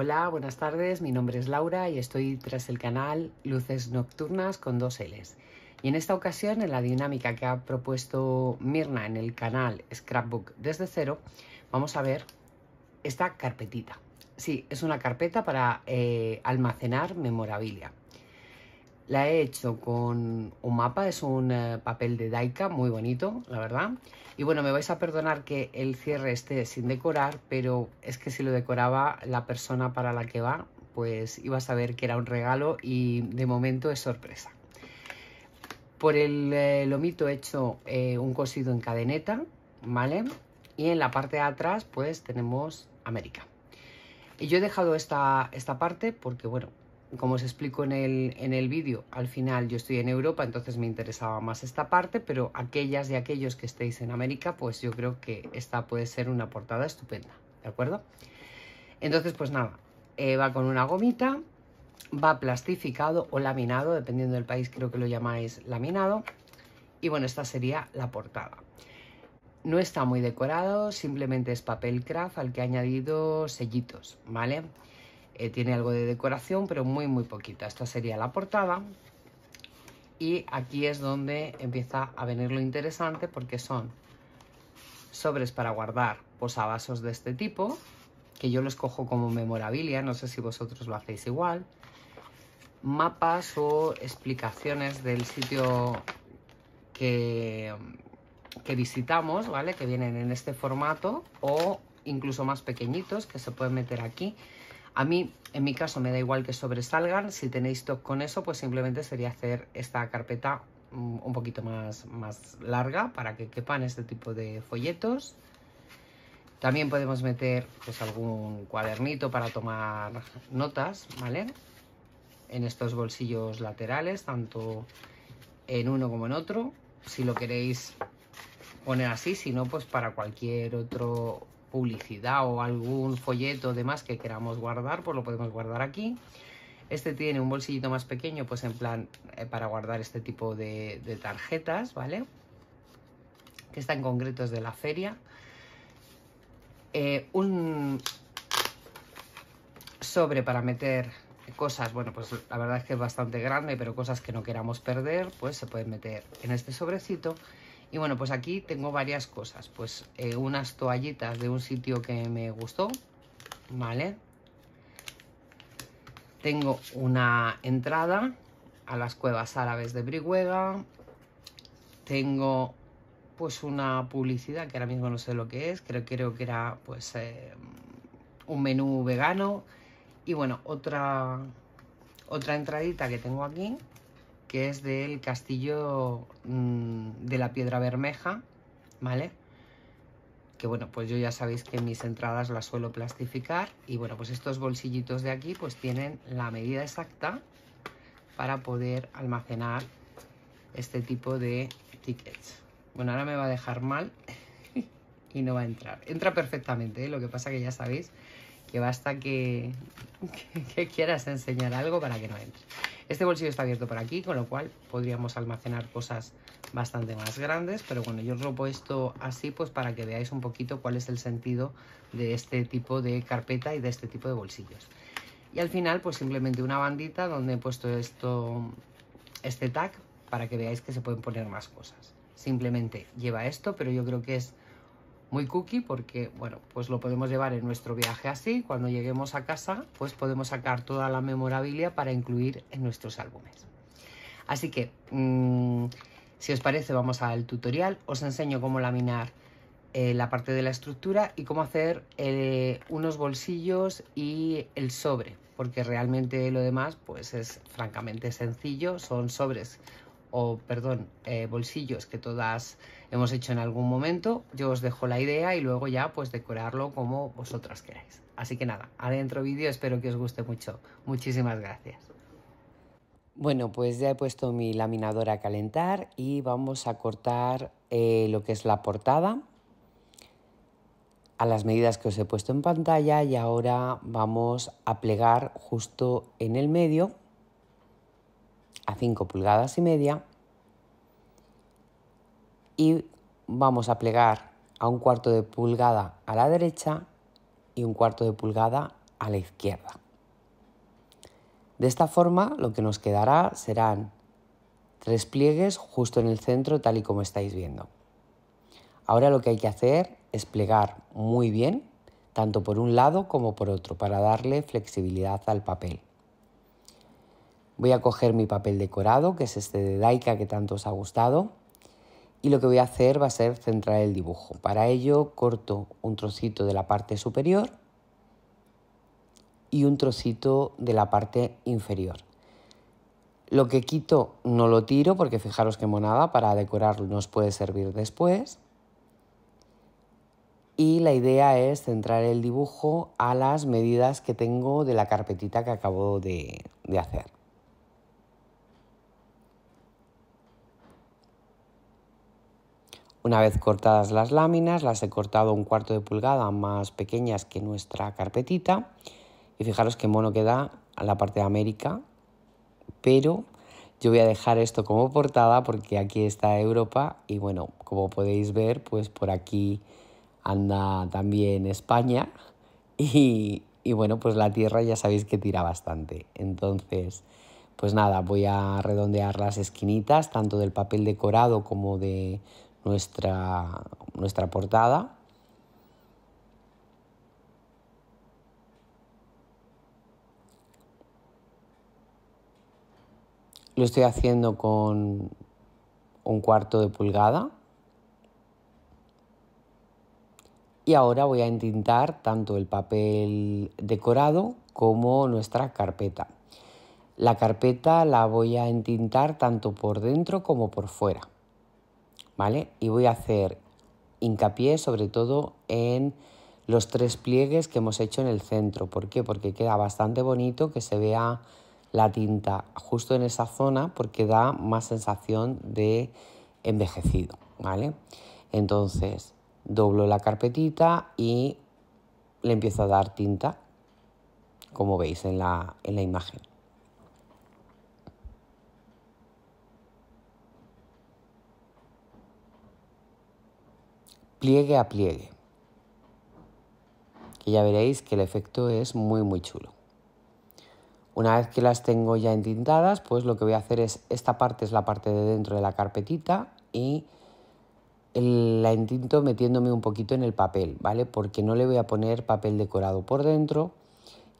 Hola, buenas tardes, mi nombre es Laura y estoy tras el canal Luces Nocturnas con dos L's. Y en esta ocasión, en la dinámica que ha propuesto Mirna en el canal Scrapbook desde cero, vamos a ver esta carpetita. Sí, es una carpeta para eh, almacenar memorabilia. La he hecho con un mapa, es un eh, papel de Daika, muy bonito, la verdad. Y bueno, me vais a perdonar que el cierre esté sin decorar, pero es que si lo decoraba la persona para la que va, pues iba a saber que era un regalo y de momento es sorpresa. Por el eh, lomito he hecho eh, un cosido en cadeneta, ¿vale? Y en la parte de atrás pues tenemos América. Y yo he dejado esta, esta parte porque, bueno, como os explico en el, vídeo, al final yo estoy en Europa, entonces me interesaba más esta parte, pero aquellas y aquellos que estéis en América, pues yo creo que esta puede ser una portada estupenda, ¿de acuerdo? Entonces, pues nada, eh, va con una gomita, va plastificado o laminado, dependiendo del país creo que lo llamáis laminado, y bueno, esta sería la portada. No está muy decorado, simplemente es papel craft al que he añadido sellitos, ¿vale? vale eh, tiene algo de decoración, pero muy, muy poquita. Esta sería la portada. Y aquí es donde empieza a venir lo interesante porque son sobres para guardar posavasos de este tipo, que yo los cojo como memorabilia, no sé si vosotros lo hacéis igual, mapas o explicaciones del sitio que, que visitamos, ¿vale? Que vienen en este formato o incluso más pequeñitos que se pueden meter aquí a mí, en mi caso, me da igual que sobresalgan. Si tenéis stock con eso, pues simplemente sería hacer esta carpeta mm, un poquito más, más larga para que quepan este tipo de folletos. También podemos meter pues, algún cuadernito para tomar notas, ¿vale? En estos bolsillos laterales, tanto en uno como en otro. Si lo queréis poner así, si no, pues para cualquier otro publicidad o algún folleto o demás que queramos guardar, pues lo podemos guardar aquí. Este tiene un bolsillito más pequeño, pues en plan eh, para guardar este tipo de, tarjetas, ¿vale? Que está en concreto de la feria. Eh, un sobre para meter cosas, bueno, pues la verdad es que es bastante grande, pero cosas que no queramos perder, pues se pueden meter en este sobrecito. Y bueno, pues aquí tengo varias cosas. Pues eh, unas toallitas de un sitio que me gustó, ¿vale? Tengo una entrada a las cuevas árabes de Brihuega. Tengo pues una publicidad que ahora mismo no sé lo que es, creo, creo que era pues eh, un menú vegano. Y bueno, otra, otra entradita que tengo aquí que es del castillo mm, de la Piedra Bermeja, ¿vale? Que bueno, pues yo ya sabéis que mis entradas las suelo plastificar y bueno, pues estos bolsillitos de aquí pues tienen la medida exacta para poder almacenar este tipo de tickets. Bueno, ahora me va a dejar mal y no va a entrar. Entra perfectamente, ¿eh? lo que pasa que ya sabéis que basta que, que quieras enseñar algo para que no entre. Este bolsillo está abierto por aquí, con lo cual podríamos almacenar cosas bastante más grandes, pero bueno, yo os lo he puesto así pues para que veáis un poquito cuál es el sentido de este tipo de carpeta y de este tipo de bolsillos. Y al final pues simplemente una bandita donde he puesto esto, este tag para que veáis que se pueden poner más cosas. Simplemente lleva esto, pero yo creo que es muy cookie porque, bueno, pues lo podemos llevar en nuestro viaje así. Cuando lleguemos a casa, pues podemos sacar toda la memorabilia para incluir en nuestros álbumes. Así que, mm, si os parece, vamos al tutorial. Os enseño cómo laminar eh, la parte de la estructura y cómo hacer eh, unos bolsillos y el sobre, porque realmente lo demás pues es francamente sencillo. Son sobres o perdón, eh, bolsillos que todas hemos hecho en algún momento. Yo os dejo la idea y luego ya pues decorarlo como vosotras queráis. Así que nada, adentro vídeo, espero que os guste mucho. Muchísimas gracias. Bueno, pues ya he puesto mi laminadora a calentar y vamos a cortar eh, lo que es la portada a las medidas que os he puesto en pantalla y ahora vamos a plegar justo en el medio a 5 pulgadas y media y vamos a plegar a un cuarto de pulgada a la derecha y un cuarto de pulgada a la izquierda. De esta forma lo que nos quedará serán tres pliegues justo en el centro tal y como estáis viendo. Ahora lo que hay que hacer es plegar muy bien, tanto por un lado como por otro, para darle flexibilidad al papel. Voy a coger mi papel decorado, que es este de Daika que tanto os ha gustado, y lo que voy a hacer va a ser centrar el dibujo. Para ello corto un trocito de la parte superior y un trocito de la parte inferior. Lo que quito no lo tiro porque fijaros que monada, para decorarlo nos puede servir después. Y la idea es centrar el dibujo a las medidas que tengo de la carpetita que acabo de hacer. Una vez cortadas las láminas, las he cortado un cuarto de pulgada más pequeñas que nuestra carpetita. Y fijaros qué mono queda a la parte de América, pero yo voy a dejar esto como portada porque aquí está Europa y bueno, como podéis ver, pues por aquí anda también España y, y bueno, pues la tierra ya sabéis que tira bastante. Entonces, pues nada, voy a redondear las esquinitas, tanto del papel decorado como de nuestra, nuestra portada. Lo estoy haciendo con un cuarto de pulgada. Y ahora voy a entintar tanto el papel decorado como nuestra carpeta. La carpeta la voy a entintar tanto por dentro como por fuera. Y voy a hacer hincapié sobre todo en los tres pliegues que hemos hecho en el centro. ¿Por qué? Porque queda bastante bonito que se vea la tinta justo en esa zona porque da más sensación de envejecido, ¿vale? Entonces, doblo la carpetita y le empiezo a dar tinta, como veis en la, en la imagen. pliegue a pliegue. Que ya veréis que el efecto es muy muy chulo. Una vez que las tengo ya entintadas, pues lo que voy a hacer es, esta parte es la parte de dentro de la carpetita y la entinto metiéndome un poquito en el papel, ¿vale? Porque no le voy a poner papel decorado por dentro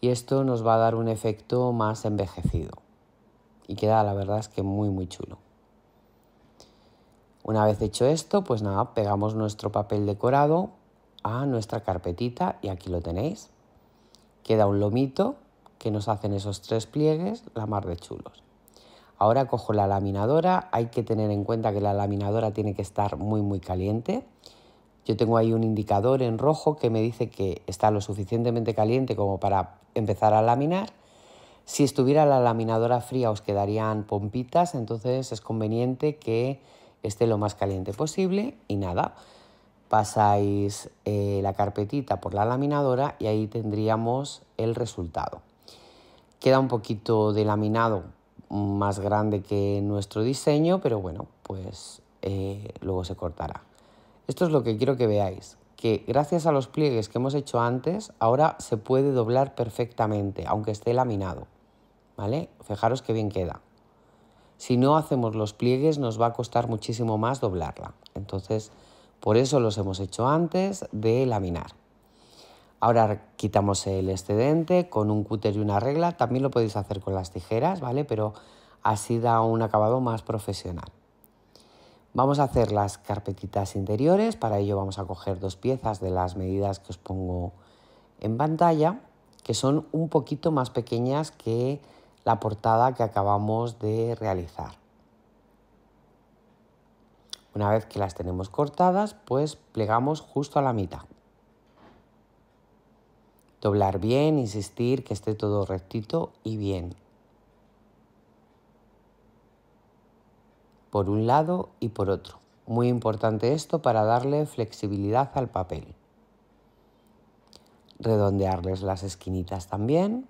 y esto nos va a dar un efecto más envejecido. Y queda la verdad es que muy muy chulo. Una vez hecho esto, pues nada, pegamos nuestro papel decorado a nuestra carpetita y aquí lo tenéis. Queda un lomito que nos hacen esos tres pliegues, la mar de chulos. Ahora cojo la laminadora, hay que tener en cuenta que la laminadora tiene que estar muy muy caliente. Yo tengo ahí un indicador en rojo que me dice que está lo suficientemente caliente como para empezar a laminar. Si estuviera la laminadora fría os quedarían pompitas, entonces es conveniente que esté lo más caliente posible y nada, pasáis eh, la carpetita por la laminadora y ahí tendríamos el resultado. Queda un poquito de laminado más grande que nuestro diseño, pero bueno, pues eh, luego se cortará. Esto es lo que quiero que veáis, que gracias a los pliegues que hemos hecho antes, ahora se puede doblar perfectamente, aunque esté laminado. ¿Vale? Fijaros que bien queda. Si no hacemos los pliegues nos va a costar muchísimo más doblarla. Entonces, por eso los hemos hecho antes de laminar. Ahora quitamos el excedente con un cúter y una regla. También lo podéis hacer con las tijeras, ¿vale? Pero así da un acabado más profesional. Vamos a hacer las carpetitas interiores. Para ello vamos a coger dos piezas de las medidas que os pongo en pantalla, que son un poquito más pequeñas que la portada que acabamos de realizar. Una vez que las tenemos cortadas, pues plegamos justo a la mitad. Doblar bien, insistir que esté todo rectito y bien. Por un lado y por otro. Muy importante esto para darle flexibilidad al papel. Redondearles las esquinitas también.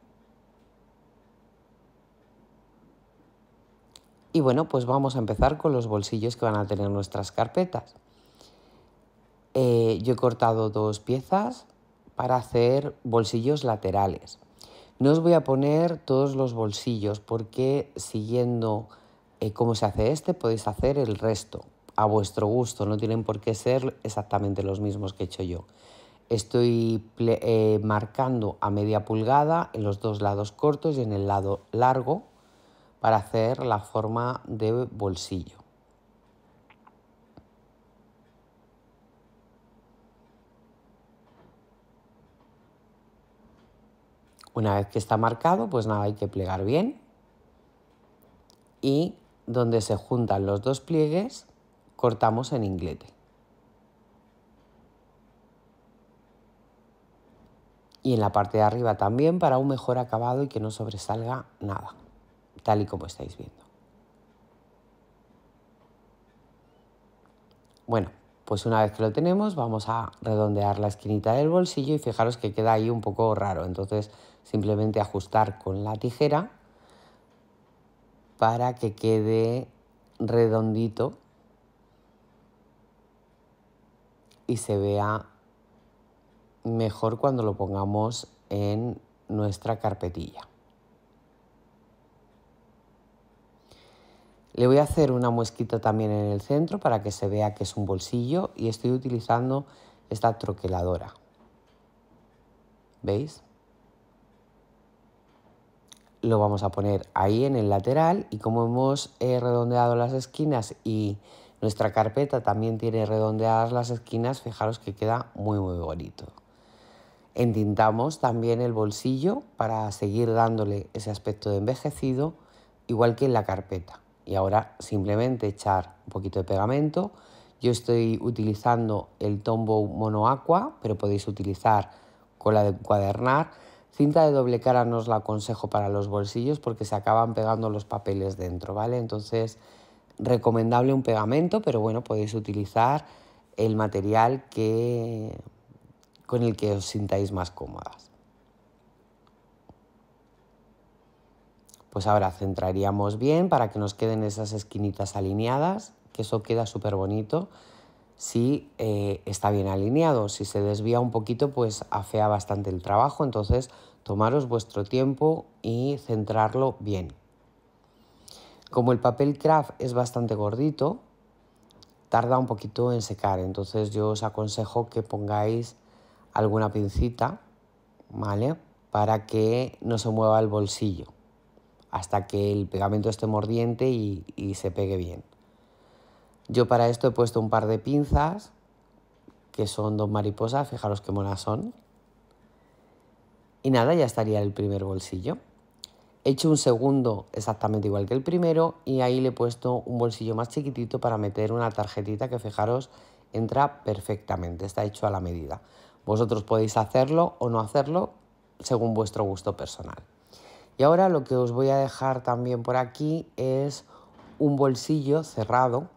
Y bueno, pues vamos a empezar con los bolsillos que van a tener nuestras carpetas. Eh, yo he cortado dos piezas para hacer bolsillos laterales. No os voy a poner todos los bolsillos porque siguiendo eh, cómo se hace este podéis hacer el resto a vuestro gusto, no tienen por qué ser exactamente los mismos que he hecho yo. Estoy eh, marcando a media pulgada en los dos lados cortos y en el lado largo para hacer la forma de bolsillo. Una vez que está marcado, pues nada, hay que plegar bien. Y donde se juntan los dos pliegues, cortamos en inglete. Y en la parte de arriba también para un mejor acabado y que no sobresalga nada tal y como estáis viendo. Bueno, pues una vez que lo tenemos vamos a redondear la esquinita del bolsillo y fijaros que queda ahí un poco raro, entonces simplemente ajustar con la tijera para que quede redondito y se vea mejor cuando lo pongamos en nuestra carpetilla. Le voy a hacer una muesquita también en el centro para que se vea que es un bolsillo y estoy utilizando esta troqueladora. ¿Veis? Lo vamos a poner ahí en el lateral y como hemos eh, redondeado las esquinas y nuestra carpeta también tiene redondeadas las esquinas, fijaros que queda muy muy bonito. Entintamos también el bolsillo para seguir dándole ese aspecto de envejecido, igual que en la carpeta y ahora simplemente echar un poquito de pegamento. Yo estoy utilizando el Tombow Mono Aqua, pero podéis utilizar cola de cuadernar. Cinta de doble cara no os la aconsejo para los bolsillos porque se acaban pegando los papeles dentro, ¿vale? Entonces, recomendable un pegamento, pero bueno, podéis utilizar el material que, con el que os sintáis más cómodas. pues ahora centraríamos bien para que nos queden esas esquinitas alineadas, que eso queda súper bonito si eh, está bien alineado. Si se desvía un poquito, pues afea bastante el trabajo, entonces tomaros vuestro tiempo y centrarlo bien. Como el papel craft es bastante gordito, tarda un poquito en secar, entonces yo os aconsejo que pongáis alguna pincita, ¿vale? Para que no se mueva el bolsillo hasta que el pegamento esté mordiente y, se pegue bien. Yo para esto he puesto un par de pinzas, que son dos mariposas, fijaros qué monas son. Y nada, ya estaría el primer bolsillo. He hecho un segundo exactamente igual que el primero y ahí le he puesto un bolsillo más chiquitito para meter una tarjetita que fijaros entra perfectamente, está hecho a la medida. Vosotros podéis hacerlo o no hacerlo según vuestro gusto personal. Y ahora lo que os voy a dejar también por aquí es un bolsillo cerrado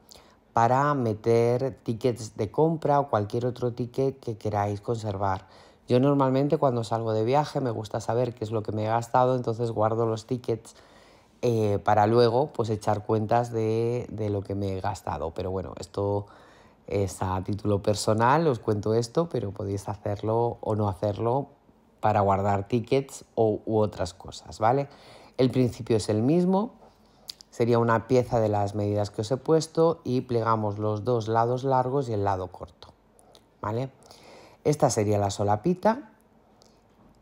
para meter tickets de compra o cualquier otro ticket que queráis conservar. Yo normalmente cuando salgo de viaje me gusta saber qué es lo que me he gastado, entonces guardo los tickets eh, para luego pues echar cuentas de, de, lo que me he gastado. Pero bueno, esto es a título personal, os cuento esto, pero podéis hacerlo o no hacerlo para guardar tickets o, u otras cosas, ¿vale? El principio es el mismo, sería una pieza de las medidas que os he puesto y plegamos los dos lados largos y el lado corto, ¿vale? Esta sería la solapita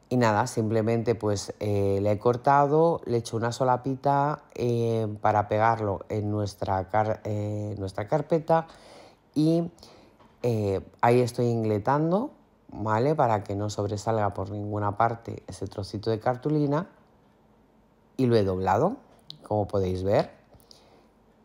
y nada, simplemente pues eh, le he cortado, le he hecho una solapita eh, para pegarlo en nuestra, eh, nuestra carpeta y ahí estoy ingletando para que no sobresalga por ninguna parte ese trocito de cartulina. Y lo he doblado, como podéis ver.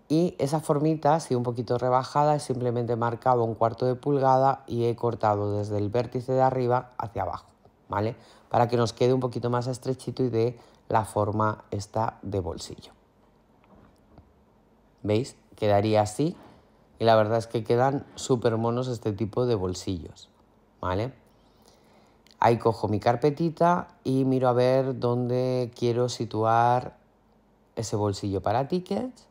Y esa formita, así un poquito rebajada, he simplemente marcado un cuarto de pulgada y he cortado desde el vértice de arriba hacia abajo, ¿vale? Para que nos quede un poquito más estrechito y de la forma esta de bolsillo. ¿Veis? Quedaría así y la verdad es que quedan súper monos este tipo de bolsillos. ¿vale? Ahí cojo mi carpetita y miro a ver dónde quiero situar ese bolsillo para tickets.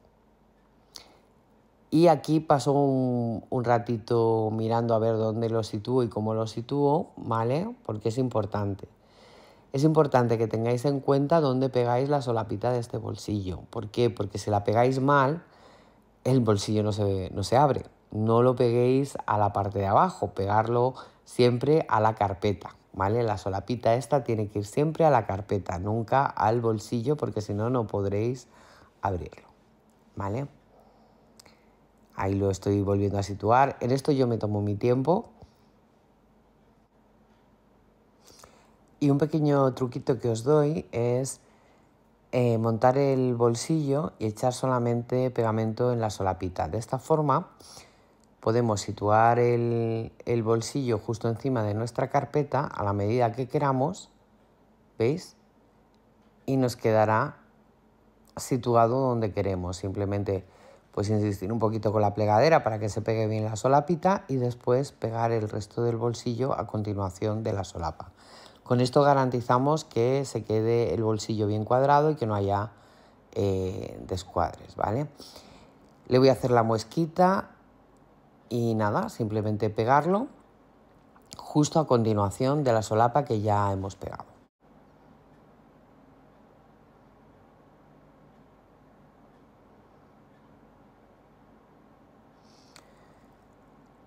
Y aquí paso un, ratito mirando a ver dónde lo sitúo y cómo lo sitúo, ¿vale? Porque es importante. Es importante que tengáis en cuenta dónde pegáis la solapita de este bolsillo. ¿Por qué? Porque si la pegáis mal, el bolsillo no se, no se abre. No lo peguéis a la parte de abajo, pegarlo siempre a la carpeta, ¿vale? La solapita esta tiene que ir siempre a la carpeta, nunca al bolsillo porque si no, no podréis abrirlo, ¿vale? Ahí lo estoy volviendo a situar. En esto yo me tomo mi tiempo. Y un pequeño truquito que os doy es eh, montar el bolsillo y echar solamente pegamento en la solapita. De esta forma Podemos situar el, bolsillo justo encima de nuestra carpeta a la medida que queramos, ¿veis? Y nos quedará situado donde queremos. Simplemente pues insistir un poquito con la plegadera para que se pegue bien la solapita y después pegar el resto del bolsillo a continuación de la solapa. Con esto garantizamos que se quede el bolsillo bien cuadrado y que no haya eh, descuadres, ¿vale? Le voy a hacer la muesquita y nada, simplemente pegarlo justo a continuación de la solapa que ya hemos pegado.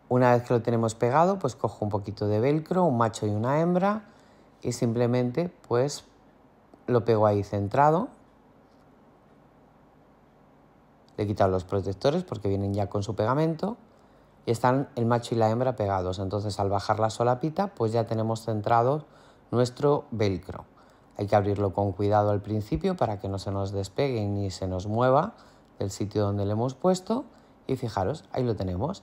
Una vez que lo tenemos pegado, pues cojo un poquito de velcro, un macho y una hembra y simplemente pues lo pego ahí centrado. Le he quitado los protectores porque vienen ya con su pegamento y están el macho y la hembra pegados. Entonces al bajar la solapita pues ya tenemos centrado nuestro velcro. Hay que abrirlo con cuidado al principio para que no se nos despegue ni se nos mueva del sitio donde le hemos puesto y fijaros, ahí lo tenemos.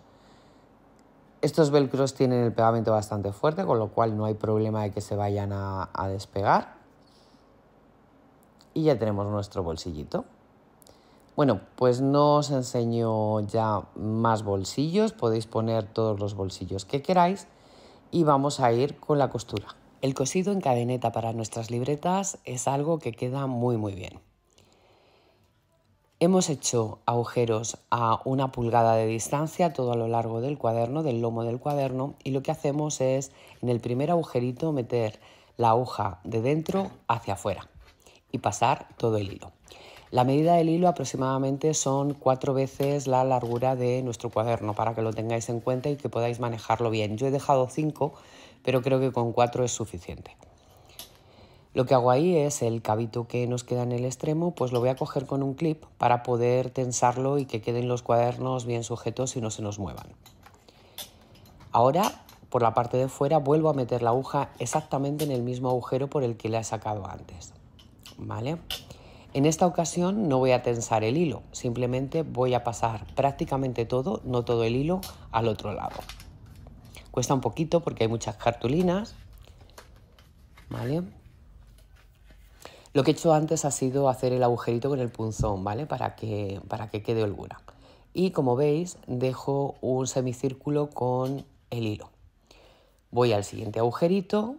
Estos velcros tienen el pegamento bastante fuerte, con lo cual no hay problema de que se vayan a despegar. Y ya tenemos nuestro bolsillito. Bueno, pues no os enseño ya más bolsillos, podéis poner todos los bolsillos que queráis y vamos a ir con la costura. El cosido en cadeneta para nuestras libretas es algo que queda muy muy bien. Hemos hecho agujeros a una pulgada de distancia todo a lo largo del cuaderno, del lomo del cuaderno y lo que hacemos es en el primer agujerito meter la aguja de dentro hacia afuera y pasar todo el hilo. La medida del hilo aproximadamente son cuatro veces la largura de nuestro cuaderno para que lo tengáis en cuenta y que podáis manejarlo bien. Yo he dejado cinco, pero creo que con cuatro es suficiente. Lo que hago ahí es el cabito que nos queda en el extremo, pues lo voy a coger con un clip para poder tensarlo y que queden los cuadernos bien sujetos y no se nos muevan. Ahora, por la parte de fuera, vuelvo a meter la aguja exactamente en el mismo agujero por el que la he sacado antes. ¿Vale? En esta ocasión no voy a tensar el hilo, simplemente voy a pasar prácticamente todo, no todo el hilo, al otro lado. Cuesta un poquito porque hay muchas cartulinas, ¿vale? Lo que he hecho antes ha sido hacer el agujerito con el punzón, ¿vale? Para que, para que quede holgura. Y como veis, dejo un semicírculo con el hilo. Voy al siguiente agujerito,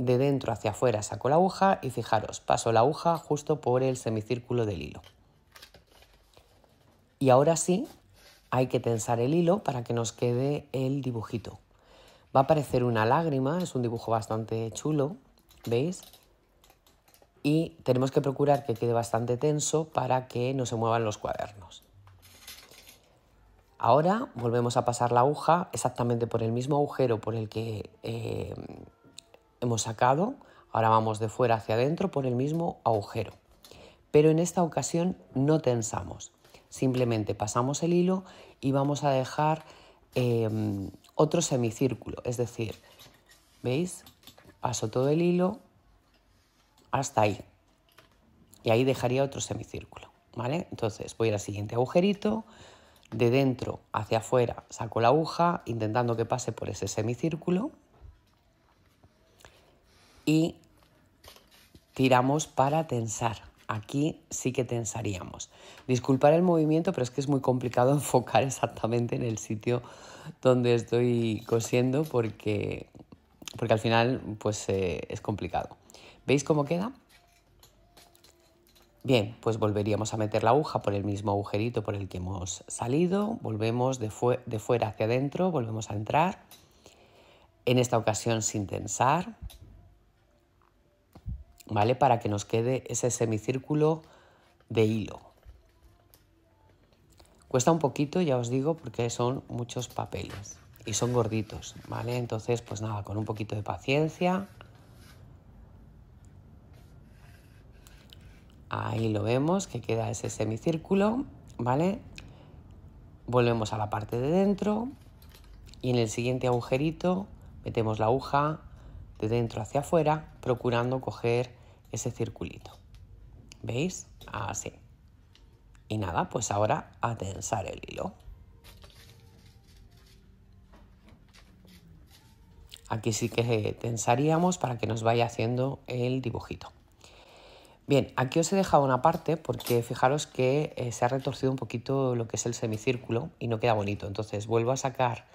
de dentro hacia afuera saco la aguja y fijaros, paso la aguja justo por el semicírculo del hilo. Y ahora sí, hay que tensar el hilo para que nos quede el dibujito. Va a parecer una lágrima, es un dibujo bastante chulo, ¿veis? Y tenemos que procurar que quede bastante tenso para que no se muevan los cuadernos. Ahora volvemos a pasar la aguja exactamente por el mismo agujero por el que... Eh, hemos sacado, ahora vamos de fuera hacia adentro por el mismo agujero. Pero en esta ocasión no tensamos, simplemente pasamos el hilo y vamos a dejar em, otro semicírculo, es decir, ¿veis? Paso todo el hilo hasta ahí y ahí dejaría otro semicírculo, ¿vale? Entonces voy al siguiente agujerito, de dentro hacia afuera saco la aguja intentando que pase por ese semicírculo y tiramos para tensar. Aquí sí que tensaríamos. Disculpar el movimiento, pero es que es muy complicado enfocar exactamente en el sitio donde estoy cosiendo porque, porque al final pues, eh, es complicado. ¿Veis cómo queda? Bien, pues volveríamos a meter la aguja por el mismo agujerito por el que hemos salido, volvemos de, de fuera hacia adentro, volvemos a entrar, en esta ocasión sin tensar, ¿vale? Para que nos quede ese semicírculo de hilo. Cuesta un poquito, ya os digo, porque son muchos papeles y son gorditos, ¿vale? Entonces, pues nada, con un poquito de paciencia. Ahí lo vemos, que queda ese semicírculo, ¿vale? Volvemos a la parte de dentro y en el siguiente agujerito metemos la aguja de dentro hacia afuera, procurando coger ese circulito. ¿Veis? Así. Y nada, pues ahora a tensar el hilo. Aquí sí que tensaríamos para que nos vaya haciendo el dibujito. Bien, aquí os he dejado una parte porque fijaros que eh, se ha retorcido un poquito lo que es el semicírculo y no queda bonito. Entonces vuelvo a sacar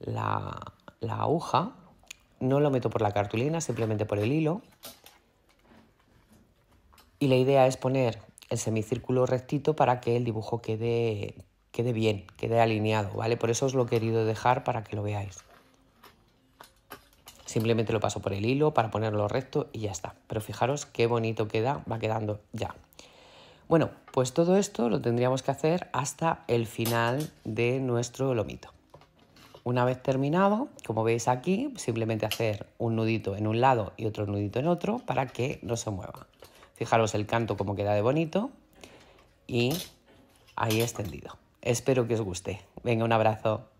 la, la aguja, no lo meto por la cartulina, simplemente por el hilo y la idea es poner el semicírculo rectito para que el dibujo quede, quede bien, quede alineado, ¿vale? Por eso os lo he querido dejar para que lo veáis. Simplemente lo paso por el hilo para ponerlo recto y ya está. Pero fijaros qué bonito queda, va quedando ya. Bueno, pues todo esto lo tendríamos que hacer hasta el final de nuestro lomito. Una vez terminado, como veis aquí, simplemente hacer un nudito en un lado y otro nudito en otro para que no se mueva. Fijaros el canto como queda de bonito y ahí extendido. Espero que os guste. Venga, un abrazo.